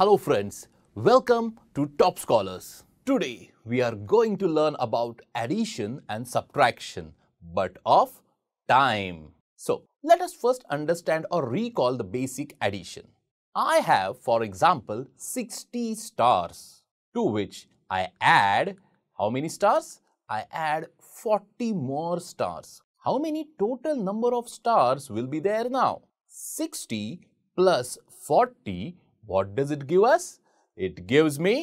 Hello friends, welcome to Top Scholars. Today we are going to learn about addition and subtraction, but of time. So let us first understand or recall the basic addition. I have for example 60 stars to which I add how many stars? I add 40 more stars. How many total number of stars will be there now? 60 plus 40 what does it give us? It gives me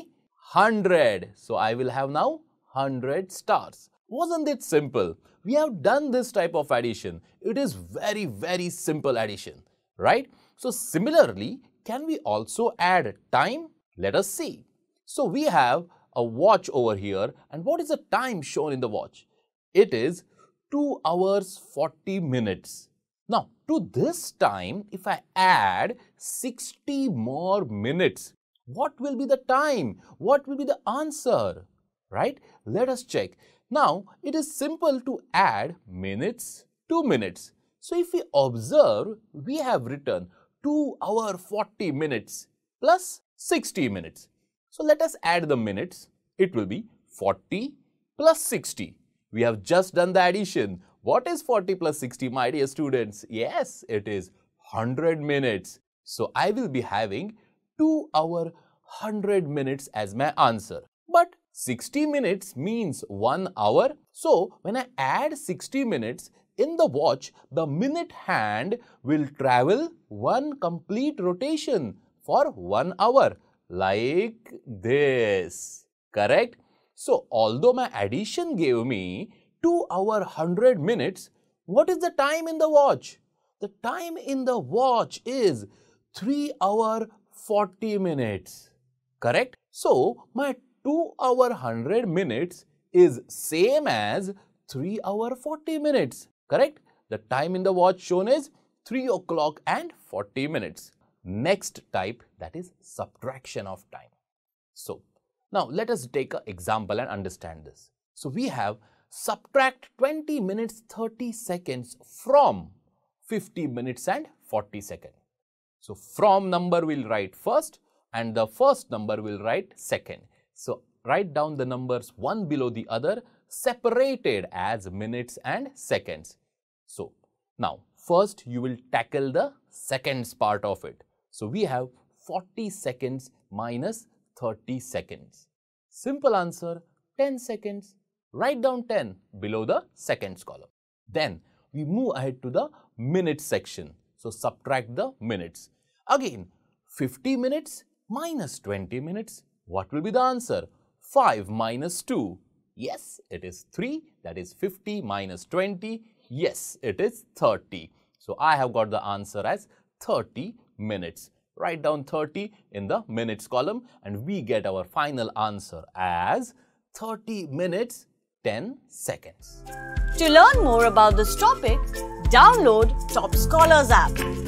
100. So I will have now 100 stars. Wasn't it simple? We have done this type of addition. It is very, very simple addition, right? So similarly, can we also add time? Let us see. So we have a watch over here and what is the time shown in the watch? It is 2 hours 40 minutes. Now, to this time, if I add 60 more minutes, what will be the time? What will be the answer? Right? Let us check. Now, it is simple to add minutes to minutes. So, if we observe, we have written 2 hour 40 minutes plus 60 minutes. So, let us add the minutes. It will be 40 plus 60. We have just done the addition. What is 40 plus 60, my dear students? Yes, it is 100 minutes. So I will be having 2 hour 100 minutes as my answer. But 60 minutes means 1 hour. So when I add 60 minutes in the watch, the minute hand will travel one complete rotation for 1 hour like this. Correct? So although my addition gave me 2 hour 100 minutes, what is the time in the watch? The time in the watch is 3 hour 40 minutes. Correct? So, my 2 hour 100 minutes is same as 3 hour 40 minutes. Correct? The time in the watch shown is 3 o'clock and 40 minutes. Next type that is subtraction of time. So, now let us take an example and understand this. So, we have subtract 20 minutes 30 seconds from 50 minutes and 40 seconds. So from number will write first and the first number will write second. So write down the numbers one below the other separated as minutes and seconds. So now first you will tackle the seconds part of it. So we have 40 seconds minus 30 seconds. Simple answer 10 seconds Write down 10 below the seconds column. Then we move ahead to the minutes section. So subtract the minutes. Again, 50 minutes minus 20 minutes. What will be the answer? 5 minus 2. Yes, it is 3. That is 50 minus 20. Yes, it is 30. So I have got the answer as 30 minutes. Write down 30 in the minutes column and we get our final answer as 30 minutes 10 seconds. To learn more about this topic, download Top Scholars app.